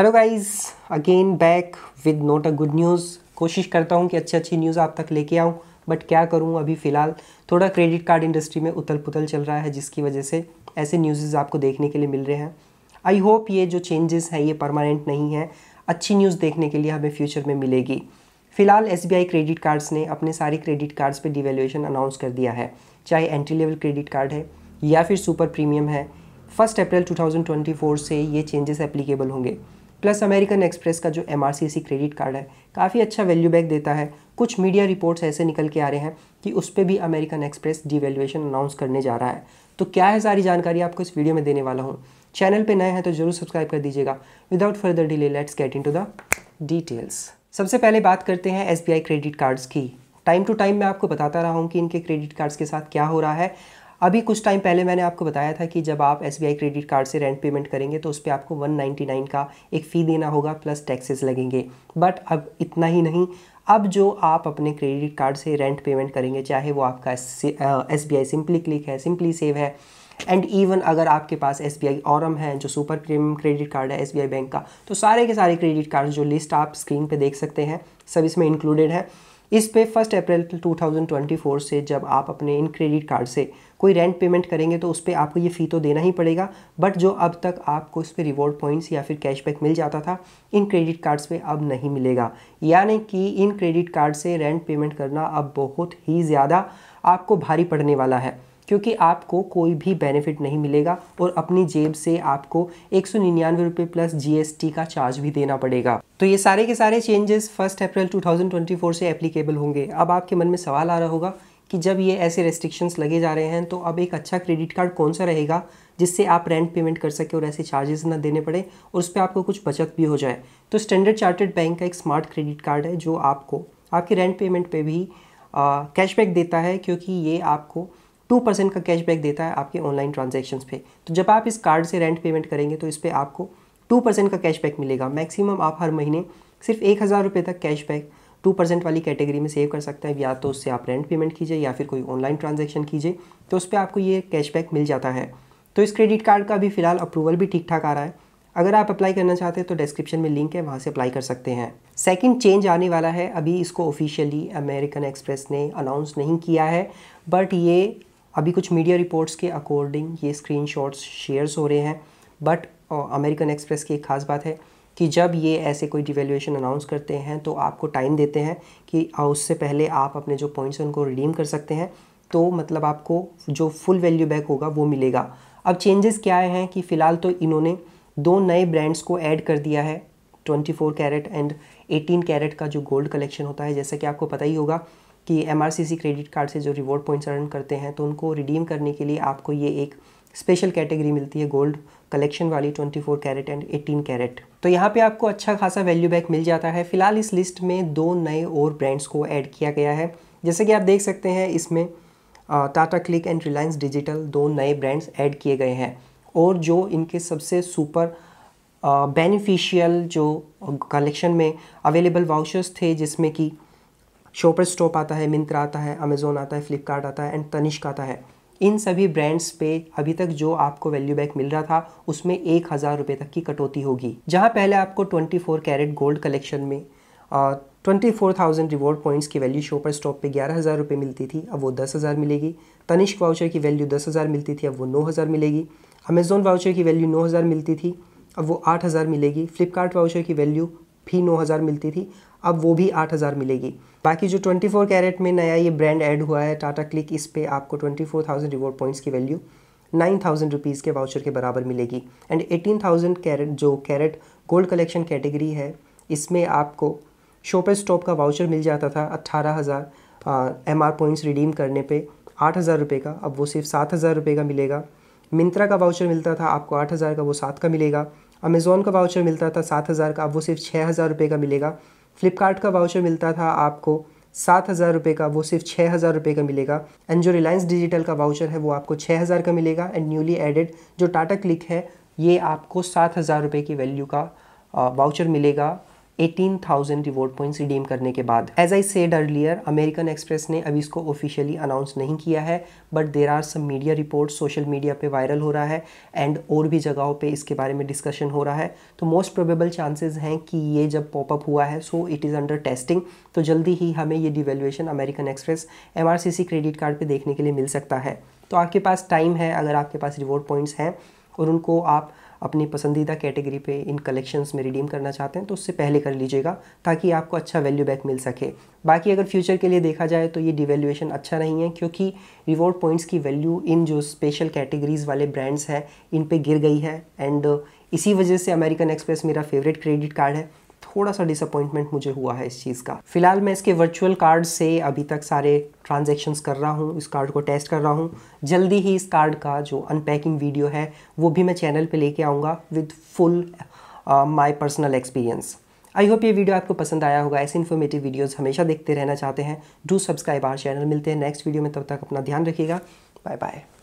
hello guys again back with not a good news कोशिश करता हूँ कि अच्छी अच्छी न्यूज़ आप तक लेके आऊँ बट क्या करूँ अभी फ़िलहाल थोड़ा क्रेडिट कार्ड इंडस्ट्री में उतल पुतल चल रहा है जिसकी वजह से ऐसे न्यूज़ आपको देखने के लिए मिल रहे हैं आई होप ये जो चेंजेस हैं ये परमानेंट नहीं है अच्छी न्यूज़ देखने के लिए हमें फ्यूचर में मिलेगी फिलहाल एस क्रेडिट कार्ड्स ने अपने सारे क्रेडिट कार्ड्स पर डिवेल्यूशन अनाउंस कर दिया है चाहे एंट्री लेवल क्रेडिट कार्ड है या फिर सुपर प्रीमियम है फर्स्ट अप्रैल 2024 से ये चेंजेस एप्लीकेबल होंगे प्लस अमेरिकन एक्सप्रेस का जो एम क्रेडिट कार्ड है काफ़ी अच्छा वैल्यू बैक देता है कुछ मीडिया रिपोर्ट्स ऐसे निकल के आ रहे हैं कि उस पर भी अमेरिकन एक्सप्रेस डिवेल्युएशन अनाउंस करने जा रहा है तो क्या है सारी जानकारी आपको इस वीडियो में देने वाला हूँ चैनल पे नए हैं तो जरूर सब्सक्राइब कर दीजिएगा without further delay let's get into the details सबसे पहले बात करते हैं एस क्रेडिट कार्ड्स की टाइम टू टाइम मैं आपको बताता रहा हूँ कि इनके क्रेडिट कार्ड्स के साथ क्या हो रहा है अभी कुछ टाइम पहले मैंने आपको बताया था कि जब आप एस क्रेडिट कार्ड से रेंट पेमेंट करेंगे तो उस पर आपको 199 का एक फ़ी देना होगा प्लस टैक्सेस लगेंगे बट अब इतना ही नहीं अब जो आप अपने क्रेडिट कार्ड से रेंट पेमेंट करेंगे चाहे वो आपका S B I Simply Click है सिंपली सेव है एंड इवन अगर आपके पास एस बी आई औरम है जो सुपर प्रीमियम क्रेडिट कार्ड है एस बी आई बैंक का तो सारे के सारे क्रेडिट कार्ड जो लिस्ट आप स्क्रीन पे देख सकते हैं सब इसमें इंक्लूडेड है इस पे फर्स्ट अप्रैल 2024 से जब आप अपने इन क्रेडिट कार्ड से कोई रेंट पेमेंट करेंगे तो उस पर आपको ये फ़ी तो देना ही पड़ेगा बट जो अब तक आपको इस पर रिवॉर्ड पॉइंट्स या फिर कैशबैक मिल जाता था इन क्रेडिट कार्ड्स पे अब नहीं मिलेगा यानी कि इन क्रेडिट कार्ड से रेंट पेमेंट करना अब बहुत ही ज़्यादा आपको भारी पड़ने वाला है क्योंकि आपको कोई भी बेनिफिट नहीं मिलेगा और अपनी जेब से आपको एक सौ निन्यानवे रुपये प्लस जीएसटी का चार्ज भी देना पड़ेगा तो ये सारे के सारे चेंजेस फर्स्ट अप्रैल 2024 से एप्लीकेबल होंगे अब आपके मन में सवाल आ रहा होगा कि जब ये ऐसे रेस्ट्रिक्शंस लगे जा रहे हैं तो अब एक अच्छा क्रेडिट कार्ड कौन सा रहेगा जिससे आप रेंट पेमेंट कर सके और ऐसे चार्जेस ना देने पड़े और उस पर आपको कुछ बचत भी हो जाए तो स्टैंडर्ड चार्टर्ड बैंक का एक स्मार्ट क्रेडिट कार्ड है जो आपको आपके रेंट पेमेंट पे भी कैशबैक देता है क्योंकि ये आपको टू परसेंट का कैशबैक देता है आपके ऑनलाइन ट्रांजेक्शन्स पे तो जब आप इस कार्ड से रेंट पेमेंट करेंगे तो इस पर आपको टू परसेंट का कैशबैक मिलेगा मैक्सिमम आप हर महीने सिर्फ एक हज़ार रुपये तक कैशबैक टू परसेंट वाली कैटेगरी में सेव कर सकते हैं या तो उससे आप रेंट पेमेंट कीजिए या फिर कोई ऑनलाइन ट्रांजेक्शन कीजिए तो उस पर आपको ये कैशबैक मिल जाता है तो इस क्रेडिट कार्ड का भी फिलहाल अप्रूवल भी ठीक ठाक आ रहा है अगर आप अप्लाई करना चाहते हैं तो डिस्क्रिप्शन में लिंक है वहाँ से अप्लाई कर सकते हैं सेकंड चेंज आने वाला है अभी इसको ऑफिशियली अमेरिकन एक्सप्रेस ने अनाउंस नहीं किया है बट ये अभी कुछ मीडिया रिपोर्ट्स के अकॉर्डिंग ये स्क्रीनशॉट्स शेयर्स हो रहे हैं बट अमेरिकन एक्सप्रेस की एक खास बात है कि जब ये ऐसे कोई डिवेल्यूएशन अनाउंस करते हैं तो आपको टाइम देते हैं कि उससे पहले आप अपने जो पॉइंट्स हैं उनको रिडीम कर सकते हैं तो मतलब आपको जो फुल वैल्यू बैक होगा वो मिलेगा अब चेंजेस क्या हैं कि फ़िलहाल तो इन्होंने दो नए ब्रांड्स को ऐड कर दिया है 24 कैरेट एंड 18 कैरेट का जो गोल्ड कलेक्शन होता है जैसा कि आपको पता ही होगा कि एम क्रेडिट कार्ड से जो रिवॉर्ड पॉइंट्स अर्न करते हैं तो उनको रिडीम करने के लिए आपको ये एक स्पेशल कैटेगरी मिलती है गोल्ड कलेक्शन वाली 24 कैरेट एंड 18 कैरेट तो यहाँ पे आपको अच्छा खासा वैल्यू बैक मिल जाता है फिलहाल इस लिस्ट में दो नए और ब्रांड्स को ऐड किया गया है जैसे कि आप देख सकते हैं इसमें Tata click and Reliance digital दो नए ब्रांड्स ऐड किए गए हैं और जो इनके सबसे सुपर बेनिफिशियल जो कलेक्शन में अवेलेबल वाउचर्स थे जिसमें कि शॉपर स्टॉप आता है मिंत्रा आता है अमेज़ोन आता है फ्लिपकार्ट आता है एंड तनिष्क आता है इन सभी ब्रांड्स पे अभी तक जो आपको वैल्यू बैक मिल रहा था उसमें एक हज़ार रुपये तक की कटौती होगी जहाँ पहले आपको 24 कैरेट गोल्ड कलेक्शन में twenty four thousand reward points की वैल्यू शॉपर स्टॉप पे ग्यारह हज़ार रुपये मिलती थी अब वो दस हज़ार मिलेगी तनिष्क वाउचर की वैल्यू दस हज़ार मिलती थी अब वो नौ हज़ार मिलेगी अमेज़ोन वाउचर की वैल्यू नौ हज़ार मिलती थी अब वो आठ हज़ार मिलेगी फ्लिपकार्ट वाउचर की वैल्यू भी नौ हज़ार मिलती थी अब वो भी आठ हज़ार मिलेगी बाकी जो 24 कैरेट में नया ये ब्रांड ऐड हुआ है टाटा क्लिक इस पर आपको 24,000 रिवॉर्ड पॉइंट्स की वैल्यू नाइन थाउजेंड रुपीज़ के वाउचर के बराबर मिलेगी एंड एटीन थाउजेंड कैरेट जो कैरेट गोल्ड कलेक्शन कैटेगरी है इसमें आपको शोपे स्टॉप का वाउचर मिल जाता था अट्ठारह हज़ार एम आर पॉइंट्स रिडीम करने पर आठ हज़ार रुपये का अब वो सिर्फ सात हज़ार रुपये का मिलेगा मिंत्रा का वाउचर मिलता था आपको आठ हज़ार का वो सात का मिलेगा अमेज़ोन का वाउचर मिलता था सात हज़ार का अब वो सिर्फ छः हज़ार रुपये का मिलेगा फ्लिपकार्ट का वाउचर मिलता था आपको सात हज़ार रुपये का वो सिर्फ छः हज़ार रुपये का मिलेगा एंड जो रिलायंस डिजिटल का वाउचर है वो आपको छः हज़ार का मिलेगा एंड न्यूली एडेड जो टाटा क्लिक है ये आपको सात हज़ार रुपये की वैल्यू का वाउचर मिलेगा 18,000 रिवॉर्ड पॉइंट्स रिडीम करने के बाद as I said earlier American Express ने अभी इसको ऑफिशियली अनाउंस नहीं किया है but there are some media report social media पे वायरल हो रहा है एंड और भी जगहों पे इसके बारे में डिस्कशन हो रहा है तो मोस्ट प्रोबेबल चांसेस हैं कि ये जब पॉपअप हुआ है so it is under testing तो जल्दी ही हमें ये devaluation American Express M credit card पर देखने के लिए मिल सकता है तो आपके पास टाइम है अगर आपके पास रिवॉर्ड पॉइंट्स हैं और उनको आप अपनी पसंदीदा कैटेगरी पे इन कलेक्शंस में रिडीम करना चाहते हैं तो उससे पहले कर लीजिएगा ताकि आपको अच्छा वैल्यू बैक मिल सके बाकी अगर फ्यूचर के लिए देखा जाए तो ये डिवेल्यूएशन अच्छा नहीं है क्योंकि रिवॉर्ड पॉइंट्स की वैल्यू इन जो स्पेशल कैटेगरीज़ वाले ब्रांड्स हैं इन पर गिर गई है एंड इसी वजह से अमेरिकन एक्सप्रेस मेरा फेवरेट क्रेडिट कार्ड है थोड़ा सा डिसअपॉइंटमेंट मुझे हुआ है इस चीज़ का फिलहाल मैं इसके वर्चुअल कार्ड से अभी तक सारे ट्रांजेक्शन्स कर रहा हूँ इस कार्ड को टेस्ट कर रहा हूँ जल्दी ही इस कार्ड का जो अनपैकिंग वीडियो है वो भी मैं चैनल पर लेके आऊँगा with full my personal experience I hope ये वीडियो आपको पसंद आया होगा ऐसे इन्फॉर्मेटिव वीडियोज़ हमेशा देखते रहना चाहते हैं डू सब्सक्राइब आर चैनल मिलते हैं नेक्स्ट वीडियो में तब तक अपना ध्यान रखिएगा बाय बाय